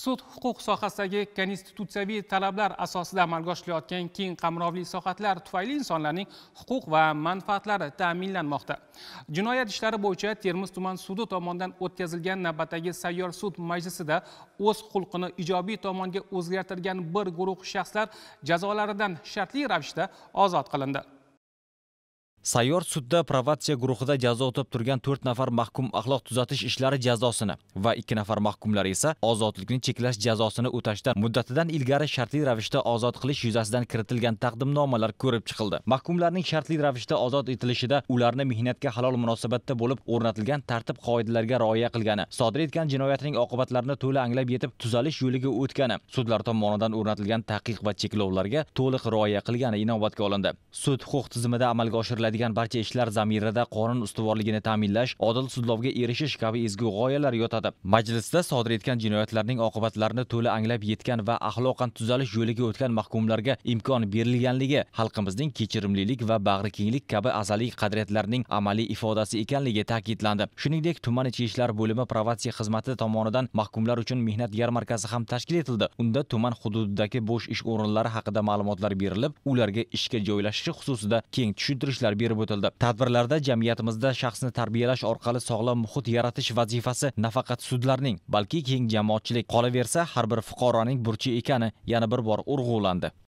sud huquq sohasidagi konstitutsiyaviy talablar asosida amalga oshirilayotgan keng qamrovli islohotlar tufayli insonlarning huquq va manfaatlari ta'minlanmoqda jinoyat ishlari bo'yicha termiz tuman sudi tomonidan o'tkazilgan navbatdagi sayyor sud majlisida o'z xulqini ijobiy tomonga o'zgartirgan bir guruh shaxslar jazolaridan shartli ravishda ozod qilindi Sayyor sudda provatsiya guruhida jazo o'tib turgan 4 nafar mahkum axloq tuzatish ishlari jazosini va 2 nafar mahkumlar esa ozodlikni cheklash jazosini o'tashdan muddatidan ilgari shartli ravishda ozod qilish yuzasidan kiritilgan taqdimnomalar ko'rib chiqildi. Mahkumlarning shartli ravishda ozod etilishida ularni mehnatga halol munosabatda bo'lib o'rnatilgan tartib-qoidalarga rioya qilgani, sodir etgan jinoyatining oqibatlarini to'liq anglab yetib tuzalish yo'liga o'tgani, sudlar tomonidan o'rnatilgan taqiq va cheklovlarga to'liq rioya qilgani inobatga olindi. Sud huquq tizimida amalga oshirilgan qilinadigan barcha ishlar zamirida qonun ustuvorligini ta'minlash odil sudlovga erishish kabi ezgu g'oyalar yotadi majlisda sodir etgan jinoyatlarning oqibatlarini to'la anglab yetgan va axloqan tuzalish yo'liga o'tgan mahkumlarga imkon berilganligi xalqimizning kechirimlilik va bag'ri kenglik kabi azaliy qadriyatlarning amaliy ifodasi ekanligi ta'kidlandi shuningdek tuman ichki ishlar bo'limi provatsiya xizmati tomonidan mahkumlar uchun mehnat yarmarkasi ham tashkil etildi unda tuman hududidagi bo'sh ish o'rinlari haqida ma'lumotlar berilib ularga ishga joylashishi xususida keng tushuntirishlar berib o'tildi tadbirlarda jamiyatimizda shaxsni tarbiyalash orqali sog'lom muhit yaratish vazifasi nafaqat sudlarning balki keng jamoatchilik qolaversa har bir fuqaroning burchi ekani yana bir bor urg'ulandi